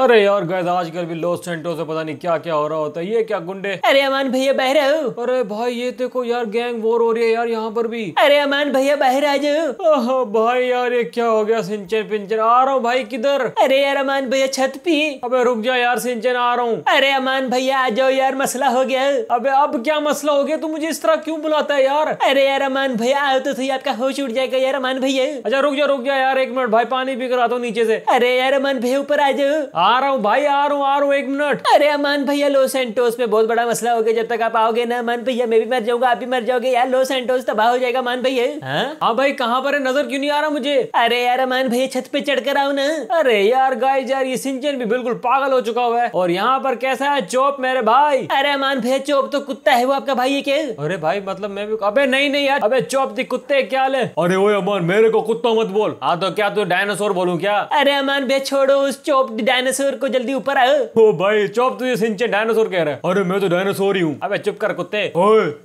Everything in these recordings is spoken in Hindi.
अरे यार गैस आजकल भी लॉस सेंटो से पता नहीं क्या क्या हो रहा होता है ये क्या गुंडे अरे अमान भैया बाहर आओ अरे भाई ये देखो यार गैंग वोर हो रही है यार यहाँ पर भी अरे अमान भैया बाहर आ जाओ भाई यार ये क्या हो गया सिंचन पिंचन आ रहा हूँ भाई किधर अरे यार अमान भैया छत पी अबे रुक जाओ यार सिंचन आ रहा हूँ अरे अमान भैया आ जाओ यार मसला हो गया अबे अब क्या मसला हो गया तू मुझे इस तरह क्यूँ बुलाता है यार अरे यार अमान भैया आओ तो सही आपका होश उठ जाएगा यार अमान भैया अच्छा रुक जाओ रुक जाओ यार एक मिनट भाई पानी पी कर आता हूँ नीचे से अरे यार अमान भैया ऊपर आ जाओ आ रहा हूँ भाई आ रहा हूँ आ रहा हूँ एक मिनट अरे अमान भैया लो सेंटोस में बहुत बड़ा मसला हो गया जब तक आप आओगे ना अमान भैया मैं भी मर जाऊंगा आप भी मर जाओगे यार लो सेंटोस तबाह हो जाएगा अमान भैया हाँ भाई कहाँ पर है नजर क्यों नहीं आ रहा मुझे अरे यार अमान भैया छत पे चढ़कर आओ ना अरे यार गाय यार ये सिंचन भी बिल्कुल पागल हो चुका हुआ है और यहाँ पर कैसा है चोप मेरे भाई अरे अमान भैया चोप तो कुत्ता है वो आपका भाई है क्या अरे भाई मतलब मैं भी अबे नहीं नहीं यार अबे चोप दी कुत्ते क्या ले अरे वो अमान मेरे को कुत्ता मत बोल हाँ तो क्या तू डायनासोर बोलू क्या अरे अमान भैया छोड़ो उस चोप डायनासोर डायनासोर को जल्दी ऊपर आओ ओ भाई चौप तुझे सिंचे डायनासोर कह रहा है अरे मैं तो डायनासोर ही हूँ अबे चुप कर कुत्ते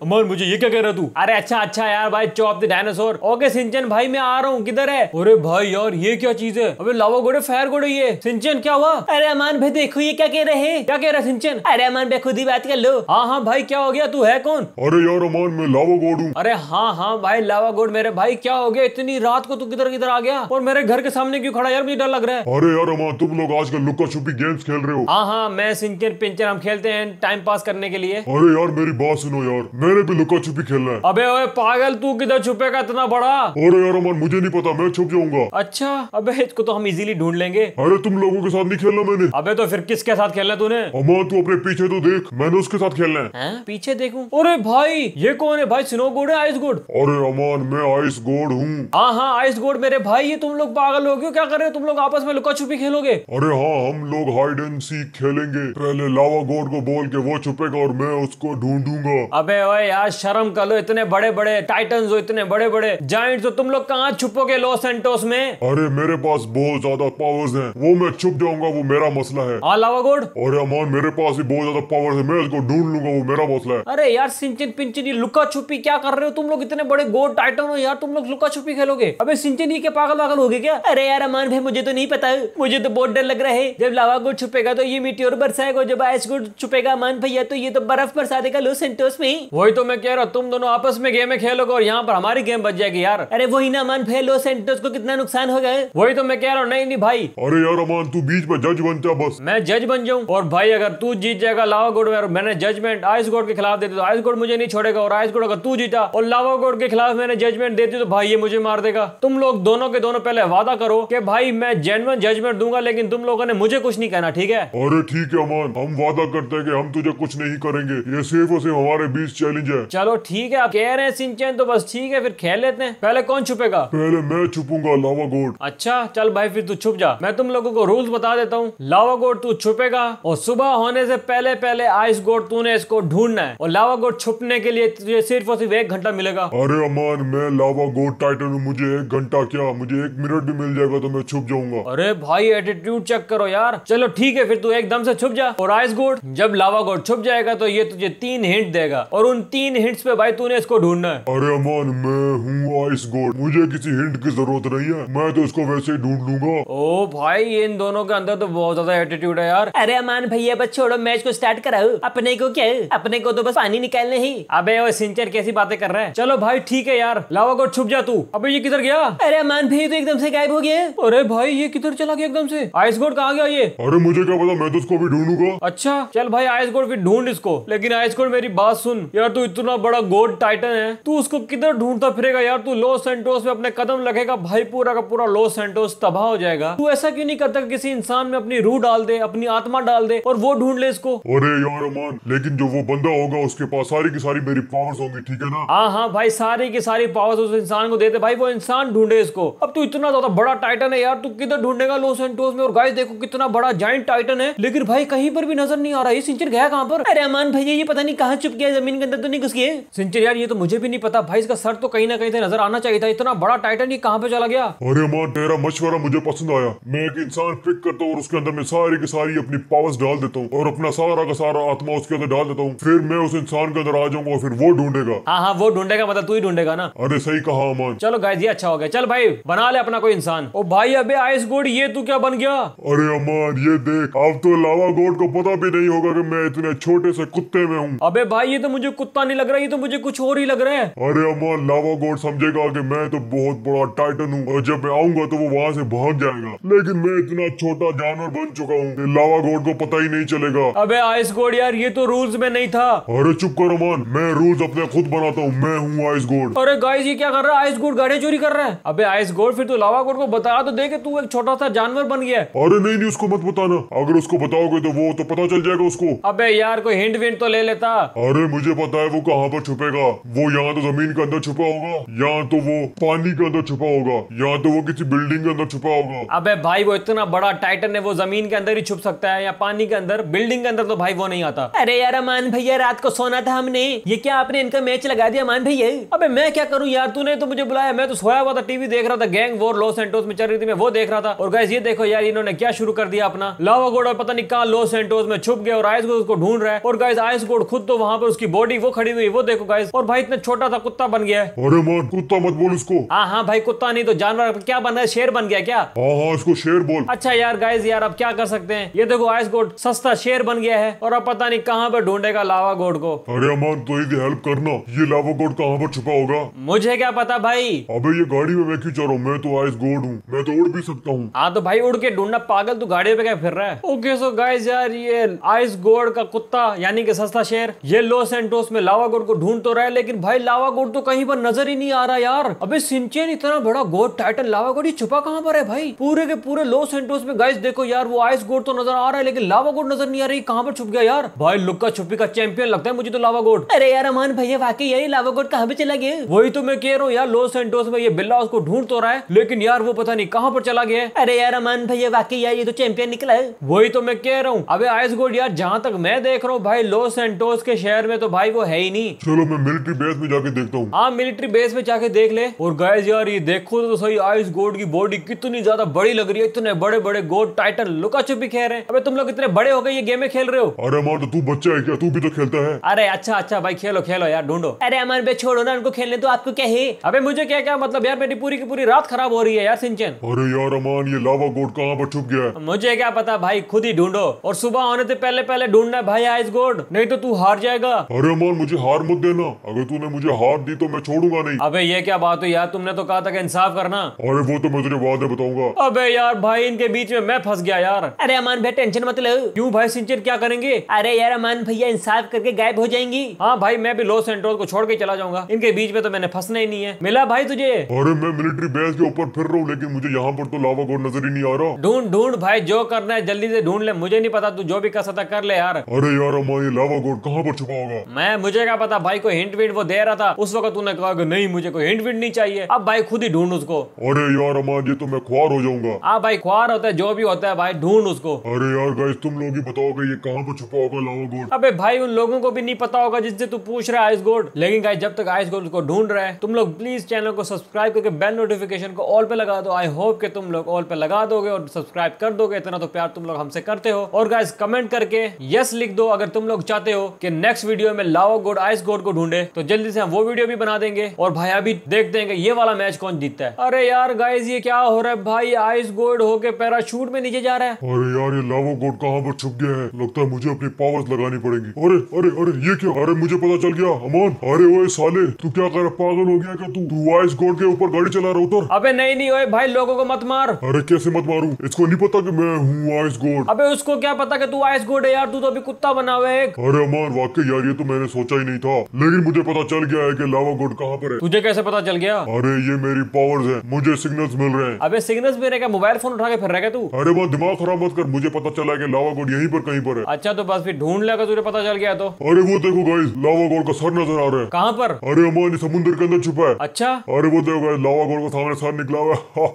अमर मुझे ये क्या कह रहा तू अरे अच्छा अच्छा यार भाई चौप डायनासोर ओके सिंचन भाई मैं आ रहा हूँ किधर है अरे भाई यार ये क्या चीज है अबे लावा घोड़े फायर घोड़े ये सिंचन क्या हुआ अरे अमान भाई देखो ये क्या कह रहे हैं क्या कह रहा है सिंचन अरे अमान भाई खुद ही बात कर लो हाँ हाँ भाई क्या हो गया तू है कौन अरे यार अमान मैं लावा गोड हूँ अरे हाँ हाँ भाई लावा गोड मेरे भाई क्या हो गया इतनी रात को तू किधर किधर आ गया और मेरे घर के सामने क्यों खड़ा यार मुझे डर लग रहा है अरे यार अमान तुम लोग आजकल लुक लुका छुपी गेम्स खेल रहे हो हाँ हाँ मैं सिंचर पिंचर हम खेलते हैं टाइम पास करने के लिए अरे यार मेरी बात सुनो यार मेरे भी लुका छुपी खेलना है अबे ओए पागल तू किधर छुपेगा इतना बड़ा अरे यार अमन मुझे नहीं पता मैं छुप जाऊंगा अच्छा अबे इसको तो हम इजीली ढूंढ लेंगे अरे तुम लोगों के साथ नहीं खेलना मैंने अबे तो फिर किसके साथ खेलना तूने अमन तू अपने पीछे तो देख मैंने उसके साथ खेलना है पीछे देखू अरे भाई ये कौन है भाई स्नो गोड है आइस गोड अरे अमन मैं आइस गोड हूँ हाँ हाँ आइस गोड मेरे भाई ये तुम लोग पागल हो गए क्या कर रहे हो तुम लोग आपस में लुका छुपी खेलोगे अरे हाँ हम लोग हाइड एंड सीख खेलेंगे पहले लावा गोर को बोल के वो छुपेगा और मैं उसको ढूंढूंगा अबे ओए यार शर्म कर लो इतने बड़े बड़े टाइटन हो इतने बड़े बड़े जाइंट्स हो तुम लोग कहाँ छुपोगे लॉस सेंटोस में अरे मेरे पास बहुत ज्यादा पावर्स है वो मैं छुप जाऊंगा वो मेरा मसला है हाँ, लावा गोड और अमान मेरे पास ही बहुत ज्यादा पावर है मैं उसको ढूंढ लूंगा वो मेरा मसला है अरे यार सिंचन पिंचन लुका छुपी क्या कर रहे हो तुम लोग इतने बड़े गोड टाइटन हो यार तुम लोग लुका छुपी खेलोगे अबे सिंचन ये पागल पागल वागल हो गए क्या अरे यार अमान भाई मुझे तो नहीं पता मुझे तो बहुत डर लग रहा है जब लावा गुड़ छुपेगा तो ये और बरसाएगा जब आइस गुड़ छुपेगा मान भैया तो ये तो बर्फ बरसा देगा लो सेंटोस में ही वही तो मैं कह रहा हूँ तुम दोनों आपस में गेम खेलोगे और यहाँ पर हमारी गेम बच जाएगी यार अरे वही ना मान भैया लो सेंटोस को कितना नुकसान हो गए वही तो मैं कह रहा हूँ नहीं नहीं भाई अरे यार अमान तू बीच में जज बनते बस मैं जज बन जाऊँ और भाई अगर तू जीत जाएगा लावा गोड में मैंने जजमेंट आइस गोड के खिलाफ देते तो आइस गोड मुझे नहीं छोड़ेगा और आइस गोड अगर तू जीता और लावा गोड के खिलाफ मैंने जजमेंट देती तो भाई ये मुझे मार देगा तुम लोग दोनों के दोनों पहले वादा करो कि भाई मैं जेनवन जजमेंट दूंगा लेकिन तुम लोगों ने मुझे कुछ नहीं कहना ठीक है अरे ठीक है अमन हम वादा करते हैं कि हम तुझे कुछ नहीं करेंगे ये सिर्फ और सिर्फ हमारे बीच चैलेंज है चलो ठीक है आप कह रहे हैं सिंचन तो बस ठीक है फिर खेल लेते हैं पहले कौन छुपेगा पहले मैं छुपूंगा लावा गोट अच्छा चल भाई फिर तू छुप जा मैं तुम लोगों को रूल्स बता देता हूँ लावा गोट तू छुपेगा और सुबह होने से पहले पहले आइस गोट तूने इसको ढूंढना है और लावा गोट छुपने के लिए तुझे सिर्फ और सिर्फ एक घंटा मिलेगा अरे अमन मैं लावा गोट टाइटन हूँ मुझे एक घंटा क्या मुझे एक मिनट भी मिल जाएगा तो मैं छुप जाऊंगा अरे भाई एटीट्यूड चेक करो यार यार चलो ठीक है फिर तू एकदम से छुप जा और आइस गोड जब लावा गोड छुप जाएगा तो ये तुझे तीन हिंट देगा और उन तीन हिंट्स पे भाई तूने इसको ढूंढना है अरे अमान मैं हूँ आइस गोड मुझे किसी हिंट की जरूरत नहीं है मैं तो इसको वैसे ही ढूंढ लूंगा ओ भाई इन दोनों के अंदर तो बहुत ज्यादा एटीट्यूड है यार अरे अमान भैया बस छोड़ो मैच को स्टार्ट कराओ अपने को क्या अपने को तो बस पानी निकालने ही अब सिंचर कैसी बातें कर रहे हैं चलो भाई ठीक है यार लावा गोड छुप जा तू अभी ये किधर गया अरे अमान भैया तो एकदम से गायब हो गया अरे भाई ये किधर चला गया एकदम से आइस गोड कहा गया ये अरे मुझे क्या पता मैं तो उसको भी ढूंढूंगा अच्छा चल भाई आयस गोड फिर ढूंढ इसको लेकिन आयस गोड मेरी बात सुन यार तू इतना बड़ा गोड टाइटन है तू उसको किधर ढूंढता फिरेगा यार तू लॉस सेंटोस में अपने कदम लगेगा भाई पूरा का पूरा लॉस सेंटोस तबाह हो जाएगा तू ऐसा क्यों नहीं करता किसी इंसान में अपनी रूह डाल दे अपनी आत्मा डाल दे और वो ढूंढ ले इसको अरे यार अमान लेकिन जो वो बंदा होगा उसके पास सारी की सारी मेरी पावर्स होंगी ठीक है ना हाँ हाँ भाई सारी की सारी पावर्स उस इंसान को देते भाई वो इंसान ढूंढे इसको अब तू इतना ज्यादा बड़ा टाइटन है यार तू किधर ढूंढेगा लॉस सेंटोस में और गाइस देखो कितना बड़ा जॉइंट टाइटन है लेकिन भाई कहीं पर भी नजर नहीं आ रहा है सिंचर गया कहाँ पर अरे अमान भैया ये पता नहीं कहाँ चुप गया जमीन के अंदर तो नहीं घुस गए सिंचर यार ये तो मुझे भी नहीं पता भाई इसका सर तो कहीं ना कहीं नजर आना चाहिए था इतना बड़ा टाइटन ये कहाँ पे चला गया अरे अमान तेरा मशवरा मुझे पसंद आया मैं एक इंसान पिक करता हूँ और उसके अंदर मैं सारी की सारी अपनी पावर्स डाल देता हूँ और अपना सारा का सारा आत्मा उसके अंदर डाल देता हूँ फिर मैं उस इंसान के अंदर आ जाऊंगा और फिर वो ढूंढेगा हाँ हाँ वो ढूंढेगा मतलब तू ही ढूंढेगा ना अरे सही कहा अमान चलो गाय अच्छा हो गया चल भाई बना ले अपना कोई इंसान ओ भाई अबे आइस गोड ये तू क्या बन गया अरे अमन ये देख अब तो लावा गोड को पता भी नहीं होगा कि मैं इतने छोटे से कुत्ते में हूँ अबे भाई ये तो मुझे कुत्ता नहीं लग रहा ये तो मुझे कुछ और ही लग रहा है अरे अमन लावा गोट समझेगा कि मैं तो बहुत बड़ा टाइटन हूँ और जब मैं आऊंगा तो वो वहाँ से भाग जाएगा लेकिन मैं इतना छोटा जानवर बन चुका हूँ लावा गोट को पता ही नहीं चलेगा अब आइस गोड यार ये तो रूल्स में नहीं था अरे चुप कर अमन मैं रूल्स अपने खुद बनाता हूँ मैं हूँ आइस गोड अरे गाइस ये क्या कर रहा है आइस गोड गाड़ी चोरी कर रहा है अबे आइस गोड फिर तो लावा गोड को बताया तो दे तू एक छोटा सा जानवर बन गया अरे नहीं भी उसको मत बताना अगर उसको बताओगे तो वो तो पता चल जाएगा उसको अबे यार कोई हिंट विंट तो ले लेता अरे मुझे पता है वो कहाँ पर छुपेगा वो यहाँ तो जमीन के अंदर छुपा होगा यहाँ तो वो पानी के अंदर छुपा होगा यहाँ तो वो किसी बिल्डिंग के अंदर छुपा होगा अबे भाई वो इतना बड़ा टाइटन है वो जमीन के अंदर ही छुप सकता है या पानी के अंदर बिल्डिंग के अंदर तो भाई वो नहीं आता अरे यार अमान भैया रात को सोना था हमने ये क्या आपने इनका मैच लगा दिया अमान भैया अब मैं क्या करूँ यार तूने तो मुझे बुलाया मैं तो सोया हुआ था टीवी देख रहा था गैंग वो लॉस एंटोस में चल रही थी मैं वो देख रहा था और गैस ये देखो यार इन्होंने क्या शुरू कर दिया अपना लावा गोड और पता नहीं कहा लो सेंटोस में छुप गया और आयस गोड उसको ढूंढ रहा है और गाइस आयस गोड खुद तो वहाँ पर उसकी बॉडी वो खड़ी हुई वो देखो गाइस और भाई इतना छोटा सा कुत्ता बन गया है अरे मान कुत्ता मत बोल उसको हाँ हाँ भाई कुत्ता नहीं तो जानवर क्या बन रहा है शेर बन गया क्या हाँ, हाँ इसको शेर बोल अच्छा यार गाइज यार अब क्या कर सकते हैं ये देखो आयस गोड सस्ता शेर बन गया है और अब पता नहीं कहाँ पर ढूंढेगा लावा गोड को अरे अमान तो हेल्प करना ये लावा गोड कहाँ पर छुपा होगा मुझे क्या पता भाई अबे ये गाड़ी में मैं क्यों चल रहा हूँ मैं तो आइस गोड हूँ मैं तो उड़ भी सकता हूँ हाँ तो भाई उड़ के ढूंढना पागल तू तो तू गाड़ियों पे क्या फिर रहा है ओके सो गाइस यार ये आइस गोड का कुत्ता यानी कि सस्ता शेर ये लॉस एंटोस में लावा गोड को ढूंढ तो रहा है लेकिन भाई लावा गोड तो कहीं पर नजर ही नहीं आ रहा यार अभी सिंचेन इतना बड़ा गोड टाइटन लावा गोड ये छुपा कहाँ पर है भाई पूरे के पूरे लॉस एंटोस में गाइस देखो यार वो आइस गोड तो नजर आ रहा है लेकिन लावा गोड नजर नहीं आ रही कहाँ पर छुप गया यार भाई लुक्का छुपी का चैंपियन लगता है मुझे तो लावा गोड अरे यार अमान भैया वाकई यही लावा गोड कहाँ पे चला गया वही तो मैं कह रहा हूँ यार लॉस एंटोस में ये बिल्ला उसको ढूंढ तो रहा है लेकिन यार वो पता नहीं कहाँ पर चला गया अरे यार अमान भैया वाकई यार ये तो चैंपियन निकला है वही तो मैं कह रहा हूँ अबे आइस गोल्ड यार जहाँ तक मैं देख रहा हूँ भाई लॉस सेंटोस के शहर में तो भाई वो है ही नहीं चलो मैं मिलिट्री बेस में जाके देखता हूँ हाँ मिलिट्री बेस में जाके देख ले और गैस यार ये देखो तो सही आइस गोल्ड की बॉडी कितनी ज्यादा बड़ी लग रही है इतने बड़े बड़े गोल्ड टाइटल लुका छुपी खेल रहे अभी अबे तुम लोग इतने बड़े हो गए ये गेमे खेल रहे हो अरे मार तो तू बच्चा है क्या तू भी तो खेलता है अरे अच्छा अच्छा भाई खेलो खेलो यार ढूंढो अरे अमर बे छोड़ो ना उनको खेलने तो आपको क्या है अबे मुझे क्या क्या मतलब यार मेरी पूरी की पूरी रात खराब हो रही है यार सिंचन अरे यार अमान ये लावा गोड कहाँ पर छुप गया मुझे क्या पता भाई खुद ही ढूंढो और सुबह आने से पहले पहले ढूंढना भाई आइस गोल्ड नहीं तो तू हार जाएगा अरे अमोल मुझे हार मत देना अगर तूने मुझे हार दी तो मैं छोड़ूंगा नहीं अबे ये क्या बात है यार तुमने तो कहा था कि इंसाफ करना अरे वो तो मैं तुझे बाद में बताऊंगा अबे यार भाई इनके बीच में मैं फंस गया यार अरे अमान भाई टेंशन मत लो क्यूँ भाई सिंचर क्या करेंगे अरे यार अमान भैया इंसाफ करके गायब हो जाएंगी हाँ भाई मैं भी लॉस सेंट्रोल को छोड़ के चला जाऊंगा इनके बीच में तो मैंने फंसना ही नहीं है मिला भाई तुझे अरे मैं मिलिट्री बेस के ऊपर फिर रहा हूँ लेकिन मुझे यहाँ पर तो लावा गोड नजर ही नहीं आ रहा ढूंढ ढूंढ भाई भाई जो करना है जल्दी से ढूंढ ले मुझे नहीं पता तू जो भी कर सकता कर ले यार अरे यार हमारी लावा गोट कहाँ पर छुपा होगा मैं मुझे क्या पता भाई को हिंट विंट वो दे रहा था उस वक्त तूने कहा नहीं मुझे कोई हिंट विंट नहीं चाहिए अब भाई खुद ही ढूंढ उसको अरे यार हमारे तो मैं ख्वार हो जाऊंगा हाँ भाई ख्वार होता है जो भी होता है भाई ढूंढ उसको अरे यार गाइस तुम लोग ही बताओगे ये कहाँ पर छुपा होगा लावा गोट अबे भाई उन लोगों को भी नहीं पता होगा जिससे तू पूछ रहा है आइस गोट लेकिन गाइस जब तक आइस गोट को ढूंढ रहे तुम लोग प्लीज चैनल को सब्सक्राइब करके बेल नोटिफिकेशन को ऑल पे लगा दो आई होप के तुम लोग ऑल पे लगा दोगे और सब्सक्राइब कर दोगे इतना तो प्यार तुम लोग हमसे करते हो और गाइज कमेंट करके यस लिख दो अगर तुम लोग चाहते हो कि नेक्स्ट वीडियो में लाओ गोड आइस गोड को ढूंढे तो जल्दी से हम वो वीडियो भी बना देंगे और भाई अभी देख देंगे ये वाला मैच कौन जीतता है अरे यार गाइज ये क्या हो रहा है भाई आइस गोड होके पैराशूट में नीचे जा रहा है अरे यार ये लावो गोड कहाँ पर छुप गया है लगता है मुझे अपनी पावर्स लगानी पड़ेगी अरे अरे अरे ये क्या अरे मुझे पता चल गया अमान अरे वो साले तू क्या कर पागल हो गया क्या तू तू आइस गोड के ऊपर गाड़ी चला रहा उतर अबे नहीं नहीं भाई लोगों को मत मार अरे कैसे मत मारू इसको नहीं पता कि मैं हूँ आइस गोड अबे उसको क्या पता कि तू आइस गोड है यार तू तो अभी कुत्ता बना हुआ है अरे अमर वाकई यार ये तो मैंने सोचा ही नहीं था लेकिन मुझे पता चल गया है कि लावा गोड कहाँ पर है तुझे कैसे पता चल गया अरे ये मेरी पावर्स है मुझे सिग्नल मिल रहे हैं अबे सिग्नल मिल रहे मोबाइल फोन उठा के फिर रहेगा तू अरे वो दिमाग खराब मत कर मुझे पता चला की लावा गोड यही पर कहीं पर है अच्छा तो बस फिर ढूंढ लेगा तुझे पता चल गया तो अरे वो देखो गाइस लावा गोड का सर नजर आ रहा है कहाँ पर अरे अमर समुद्र के अंदर छुपा है अच्छा अरे वो देखो गाइस लावा गोड का सामने सर निकला हुआ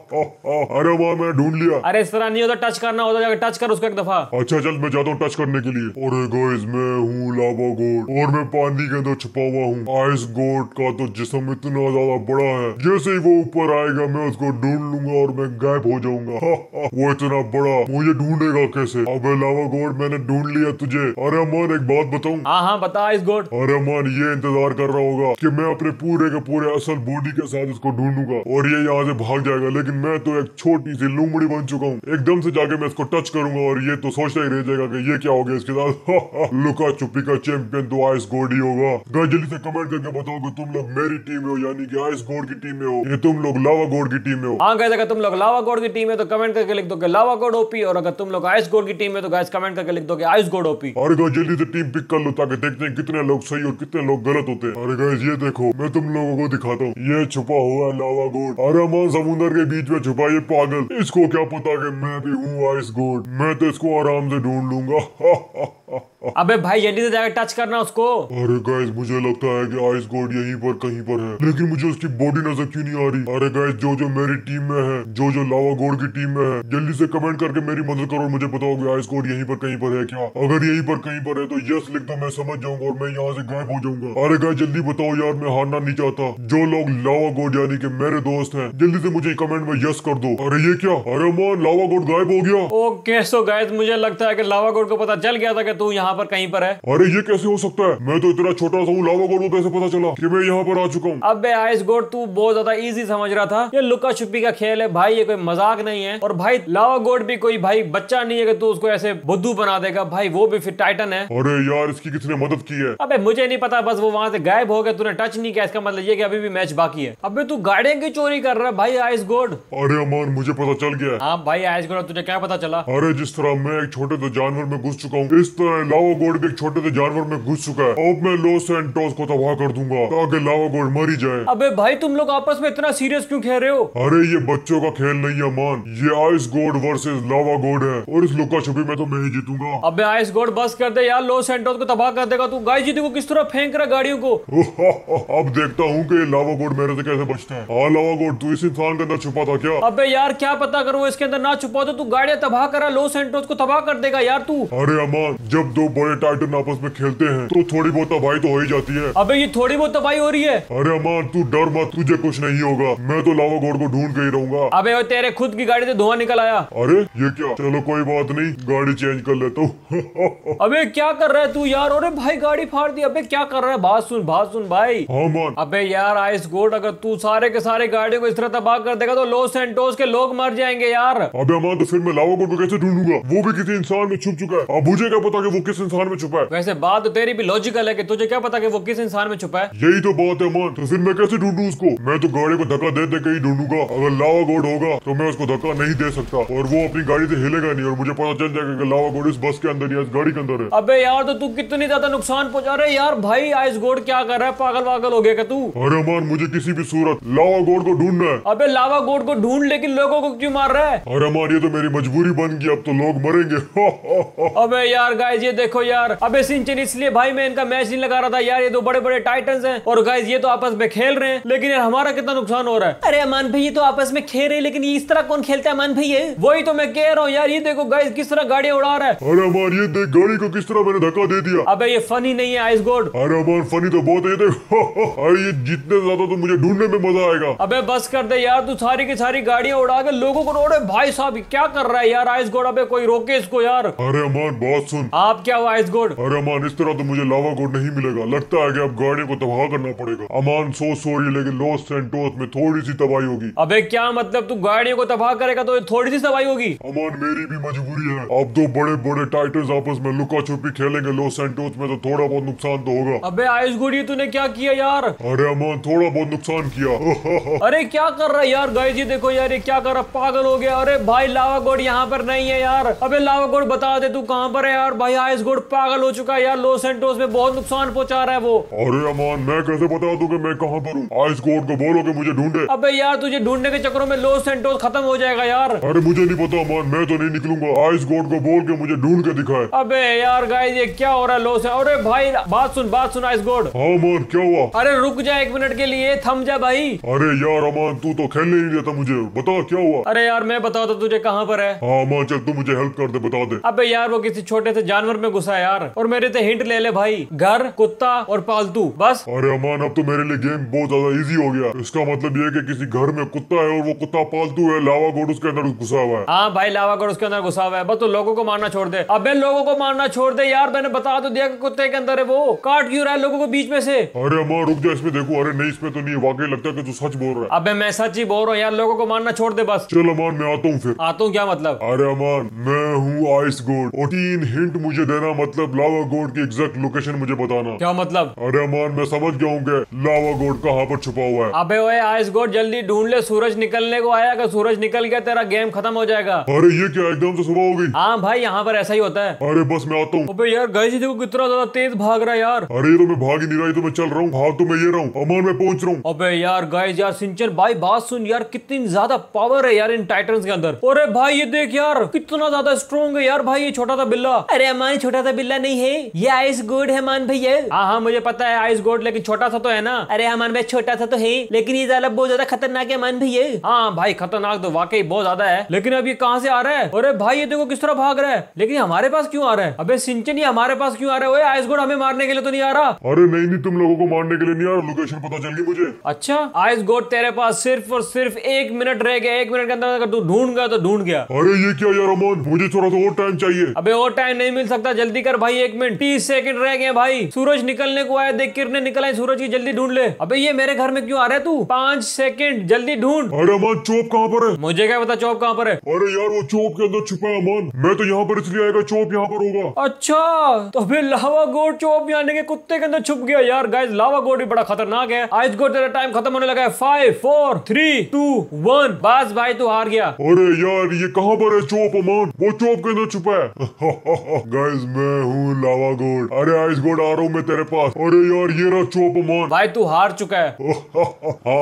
अरे अमर मैंने ढूंढ लिया अरे इस तरह नहीं होता टच करना होता है टच कर उसको एक दफा अच्छा चल मैं जाता हूँ टच करने के लिए और गाइस मैं हूँ लावा गोट और मैं पानी के अंदर छुपा हुआ हूँ आइस गोट का तो जिसम इतना ज्यादा बड़ा है जैसे ही वो ऊपर आएगा मैं उसको ढूंढ लूंगा और मैं गायब हो जाऊंगा वो इतना बड़ा मुझे ढूंढेगा कैसे अब लावा गोट मैंने ढूंढ लिया तुझे अरे अमन एक बात बताऊँ हाँ हाँ बता आइस गोट अरे अमन ये इंतजार कर रहा होगा की मैं अपने पूरे के पूरे असल बॉडी के साथ उसको ढूंढूंगा और ये यहाँ से भाग जाएगा लेकिन मैं तो एक छोटी सी लूमड़ी बन चुका हूँ एकदम से जाके मैं इसको टच करूंगा और ये तो सोचता ही रह जाएगा कि ये क्या हो गया इसके साथ लुका छुपी का चैंपियन तो आइस गोड ही होगा गाइस जल्दी से कमेंट करके बताओ कि तुम लोग मेरी टीम में हो यानी कि आइस गोड की टीम में हो या तुम लोग लावा गोल्ड की टीम में हो हाँ गाइस अगर तुम लोग लावा गोड की टीम है तो कमेंट करके लिख दो कि लावा गोड ओपी और अगर तुम लोग आइस गोड की टीम है तो गाइस कमेंट करके लिख दो कि आइस गोड ओपी और गाइस जल्दी से टीम पिक कर लो ताकि देखते हैं कितने लोग सही और कितने लोग गलत होते हैं अरे गाइस ये देखो मैं तुम लोगों को दिखाता हूँ ये छुपा हुआ लावा गोड अरे समुंदर के बीच में छुपा ये पागल इसको क्या पता कि मैं भी हु आइस गोड मैं तो इसको आराम से ढूंढ लूंगा अबे भाई यदि जाकर टच करना उसको अरे गाइस मुझे लगता है कि आइस गोड यहीं पर कहीं पर है लेकिन मुझे उसकी बॉडी नजर क्यों नहीं आ रही अरे गाइस जो जो मेरी टीम में है जो जो लावा गोड की टीम में है जल्दी से कमेंट करके मेरी मदद करो और मुझे बताओ कि आइस गोड यहीं पर कहीं पर है क्या अगर यहीं पर कहीं पर है तो यस लिख दो मैं समझ जाऊंगा और मैं यहाँ से गायब हो जाऊंगा अरे गाय जल्दी बताओ यार मैं हारना नहीं चाहता जो लोग लावा गोड यानी के मेरे दोस्त है जल्दी से मुझे कमेंट में यस कर दो अरे ये क्या अरे मोहन लावा गोड गायब हो गया ओके सो गाय मुझे लगता है की लावा गोड को पता चल गया था तू यहाँ पर कहीं पर है अरे ये कैसे हो सकता है मैं तो इतना छोटा सा हूँ लावा गोड़ को कैसे पता चला कि मैं यहाँ पर आ चुका हूँ अब आइस गोड़ तू बहुत ज्यादा इजी समझ रहा था ये लुका छुपी का खेल है भाई ये कोई मजाक नहीं है और भाई लावा गोड़ भी कोई भाई बच्चा नहीं है कि तू उसको ऐसे बुद्धू बना देगा भाई वो भी फिर टाइटन है अरे यार इसकी किसने मदद की है अबे मुझे नहीं पता बस वो वहाँ से गायब हो गया तूने टच नहीं किया इसका मतलब ये कि अभी भी मैच बाकी है अबे तू गाड़ियों की चोरी कर रहा है भाई आइस गोड अरे अमन मुझे पता चल गया हाँ भाई आइस गोड तुझे क्या पता चला अरे जिस तरह मैं एक छोटे से तो जानवर में घुस चुका हूँ इस तरह है लावा गोड भी एक छोटे से जानवर में घुस चुका है अब मैं लॉस एंटोस को तबाह कर दूंगा ताकि लावा गोड मर ही जाए अबे भाई तुम लोग आपस में इतना सीरियस क्यों खेल रहे हो अरे ये बच्चों का खेल नहीं है मान ये आइस गोड वर्सेस लावा गोड है और इस लुका छुपी में तो मैं ही जीतूंगा अब आइस गोड बस कर दे यार लॉस एंटोस को तबाह कर देगा तू गाय जीती को किस तरह फेंक रहा गाड़ियों को अब देखता हूँ की लावा गोड मेरे से कैसे बचते हैं हाँ लावा गोड तू इस इंसान के अंदर छुपा था क्या अब यार क्या पता करो इसके अंदर ना छुपा तो तू गाड़िया तबाह करा लॉस एंटोस को तबाह कर देगा यार तू अरे अमान जब दो बड़े टाइटन आपस में खेलते हैं तो थोड़ी बहुत तबाही तो हो ही जाती है अबे ये थोड़ी बहुत तबाही हो रही है अरे अमान तू डर मत तुझे कुछ नहीं होगा मैं तो लावा गोड को ढूंढ के ही रहूंगा अबे वो तेरे खुद की गाड़ी से धुआं निकल आया अरे ये क्या चलो कोई बात नहीं गाड़ी चेंज कर लेता हूँ अबे क्या कर रहा है तू यार अरे भाई गाड़ी फाड़ दी अबे क्या कर रहा है बात सुन बात सुन भाई अमान हाँ, अबे यार आइस गोड अगर तू सारे के सारे गाड़ियों को इस तरह तबाह कर देगा तो लॉस सेंटोस के लोग मर जाएंगे यार अबे अमान तो फिर मैं लावा गोड को कैसे ढूंढूंगा वो भी किसी इंसान में छुप चुका है अब मुझे क्या पता पता कि वो किस इंसान में छुपा है वैसे बात तो तेरी भी लॉजिकल है कि तुझे क्या पता कि वो किस इंसान में छुपा है यही तो बात है मान तो फिर मैं कैसे ढूंढू उसको मैं तो गाड़ी को धक्का दे देते कहीं ढूंढूंगा अगर लावा गोड होगा तो मैं उसको धक्का नहीं दे सकता और वो अपनी गाड़ी से हिलेगा नहीं और मुझे पता चल जाएगा कि लावा गोड इस बस के अंदर या इस गाड़ी के अंदर है अबे यार तो तू कितनी ज्यादा नुकसान पहुंचा रहे यार भाई आइस गोड क्या कर रहा है पागल पागल हो गया क्या तू अरे मान मुझे किसी भी सूरत लावा गोड को ढूंढना है अबे लावा गोड को ढूंढ लेकिन लोगों को क्यों मार रहा है अरे मान ये तो मेरी मजबूरी बन गई अब तो लोग मरेंगे अबे यार गाय गाइज ये देखो यार अबे सिंचन इसलिए भाई मैं इनका मैच नहीं लगा रहा था यार ये दो बड़े बड़े टाइटन है और गाइज ये तो आपस में खेल रहे हैं लेकिन यार हमारा कितना नुकसान हो रहा है अरे अमान भाई ये तो आपस में खेल रहे हैं लेकिन इस तरह कौन खेलता है अमान भाई वही तो मैं कह रहा हूँ यार ये देखो गाइज किस तरह गाड़ी उड़ा रहा है अरे अमान ये देख गाड़ी को किस तरह मैंने धक्का दे दिया अब ये फनी नहीं है आइस गोड अरे अमान फनी तो बहुत है अरे ये जितने ज्यादा तो मुझे ढूंढने में मजा आएगा अबे बस कर दे यार तू सारी की सारी गाड़ियाँ उड़ा के लोगों को रोड़े भाई साहब क्या कर रहा है यार आइस गोड अबे कोई रोके इसको यार अरे अमान बहुत सुन आप क्या हुआ इस गोड अरे अमान इस तरह तो मुझे लावा गोड नहीं मिलेगा लगता है कि अब गाड़ी को तबाह करना पड़ेगा अमान सो सोरी लेकिन लॉस सेंटोस में थोड़ी सी तबाही होगी अबे क्या मतलब तू गाड़ियों को तबाह करेगा तो थोड़ी सी तबाही होगी अमान मेरी भी मजबूरी है अब दो तो बड़े बड़े टाइटल्स आपस में लुका छुपी खेलेंगे लॉस सेंटोस में तो थोड़ा बहुत नुकसान तो होगा अब आयुष गुड़ी तूने क्या किया यार अरे अमान थोड़ा बहुत नुकसान किया अरे क्या कर रहा है यार गाय जी देखो यार ये क्या कर रहा पागल हो गया अरे भाई लावा गोड यहाँ पर नहीं है यार अबे लावा गोड बता दे तू कहाँ पर है यार भाई भाई आइस गोड पागल हो चुका है यार लो सेंटोस में बहुत नुकसान पहुंचा रहा है वो अरे अमान मैं कैसे बता दूं कि मैं कहां पर हूं आइस गोड को तो बोलो कि मुझे ढूंढे अबे यार तुझे ढूंढने के चक्रों में लो सेंटोस खत्म हो जाएगा यार अरे मुझे नहीं पता अमान मैं तो नहीं निकलूंगा आइस गोड को बोल के मुझे ढूंढ के दिखाए अब यार गाइस ये क्या हो रहा है लो से अरे भाई बात सुन बात सुन आइस गोड हाँ अमान क्या हुआ अरे रुक जाए एक मिनट के लिए थम जा भाई अरे यार अमान तू तो खेलने ही देता मुझे बता क्या हुआ अरे यार मैं बताता तुझे कहाँ पर है हाँ अमान चल तू मुझे हेल्प कर दे बता दे अबे यार वो किसी छोटे से जान जानवर में घुसा यार और मेरे से हिंट ले ले भाई घर कुत्ता और पालतू बस अरे अमान अब तो मेरे लिए गेम बहुत ज्यादा इजी हो गया इसका मतलब ये है कि किसी घर में कुत्ता है और वो कुत्ता पालतू है लावा गोड उसके अंदर घुसा हुआ है हाँ भाई लावा गोड उसके अंदर घुसा हुआ है बस तो लोगों को मारना छोड़ दे अब लोगों को मारना छोड़ दे यार मैंने बता तो दिया कुत्ते के अंदर है वो काट क्यों रहा है लोगों को बीच में से अरे अमान रुक जाए इसमें देखो अरे नहीं इसमें तो नहीं वाकई लगता है तू सच बोल रहा है अब मैं सच ही बोल रहा हूँ यार लोगों को मारना छोड़ दे बस चलो अमान मैं आता हूँ फिर आता हूँ क्या मतलब अरे अमान मैं हूँ आइस गोड और तीन हिंट मुझे मुझे देना मतलब लावा गोड की एग्जैक्ट लोकेशन मुझे बताना क्या मतलब अरे मान मैं समझ गया हूँ लावा गोड कहाँ पर छुपा हुआ है अबे ओए आइस गोड जल्दी ढूंढ ले सूरज निकलने को आया अगर सूरज निकल गया तेरा गेम खत्म हो जाएगा अरे ये क्या एकदम से सुबह हो गई हाँ भाई यहाँ पर ऐसा ही होता है अरे बस मैं आता हूँ अबे यार गई देखो कितना ज्यादा तेज भाग रहा है यार अरे तो मैं भाग ही नहीं रहा तो मैं चल रहा हूँ भाव तो मैं ये रहा हूँ अमान मैं पहुंच रहा हूँ अबे यार गाइस यार सिंचन भाई बात सुन यार कितनी ज्यादा पावर है यार इन टाइटन के अंदर अरे भाई ये देख यार कितना ज्यादा स्ट्रॉन्ग है यार भाई ये छोटा सा बिल्ला अरे रहमान छोटा सा बिल्ला नहीं है ये आइस गोड है मान भैया हाँ हाँ मुझे पता है आइस गोड लेकिन छोटा सा तो है ना अरे हेमान हाँ भाई छोटा सा तो है लेकिन ये जाला बहुत ज्यादा खतरनाक है मान भैया हाँ भाई खतरनाक तो वाकई बहुत ज्यादा है लेकिन अब ये कहाँ से आ रहा है अरे भाई ये देखो किस तरह भाग रहा है लेकिन हमारे पास क्यों आ रहा है अबे सिंचन ये हमारे पास क्यों आ रहा है आइस गोड हमें मारने के लिए तो नहीं आ रहा अरे नहीं नहीं तुम लोगों को मारने के लिए नहीं आ रहा लोकेशन पता चल गई मुझे अच्छा आइस गोड तेरे पास सिर्फ और सिर्फ एक मिनट रह गया एक मिनट के अंदर अगर तू ढूंढ गया तो ढूंढ गया अरे ये क्या यार अमन मुझे थोड़ा सा और टाइम चाहिए अबे और टाइम नहीं मिल सकता जल्दी कर भाई एक मिनट तीस सेकंड रह गए भाई सूरज निकलने को आया देख किरने निकला है सूरज की जल्दी ढूंढ ले अबे ये मेरे घर में क्यों आ रहा है तू पांच सेकंड जल्दी ढूंढ अरे अमन चौप कहाँ पर है मुझे क्या पता चौप कहाँ पर है अरे यार वो चौप के अंदर छुपा है अमन मैं तो यहाँ पर इसलिए आएगा चौप यहाँ पर होगा अच्छा तो फिर लावा गोट चौप यानी के कुत्ते के अंदर छुप गया यार गाय लावा गोट भी बड़ा खतरनाक है आइस गोट तेरा टाइम खत्म होने लगा है five four three two one बस भाई तू हार गया अरे यार ये कहाँ पर है चौप अमन वो चौप के अंदर छुपा है गाइस मैं हूँ लावा गोड अरे आइस गोड आ रहा हूँ मैं तेरे पास अरे यार ये रहा चोप मान भाई तू हार चुका है हाँ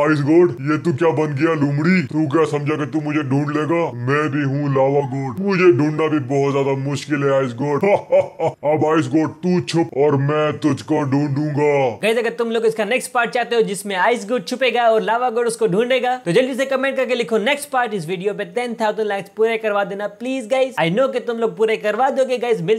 आइस गोड ये तू क्या बन गया लुमड़ी तू क्या समझा कि तू मुझे ढूंढ लेगा मैं भी हूँ लावा गोड मुझे ढूंढना भी बहुत ज्यादा मुश्किल है आइस गोड अब आइस गोड तू छुप और मैं तुझको ढूंढूंगा गैस अगर तुम लोग इसका नेक्स्ट पार्ट चाहते हो जिसमें आइस गोड छुपेगा और लावा गोड उसको ढूंढेगा तो जल्दी से कमेंट करके लिखो नेक्स्ट पार्ट इस वीडियो पे टेन थाउजेंड लाइक्स पूरे करवा देना प्लीज गाइज आई नो कि तुम लोग पूरे करवा दोगे गाइज मिल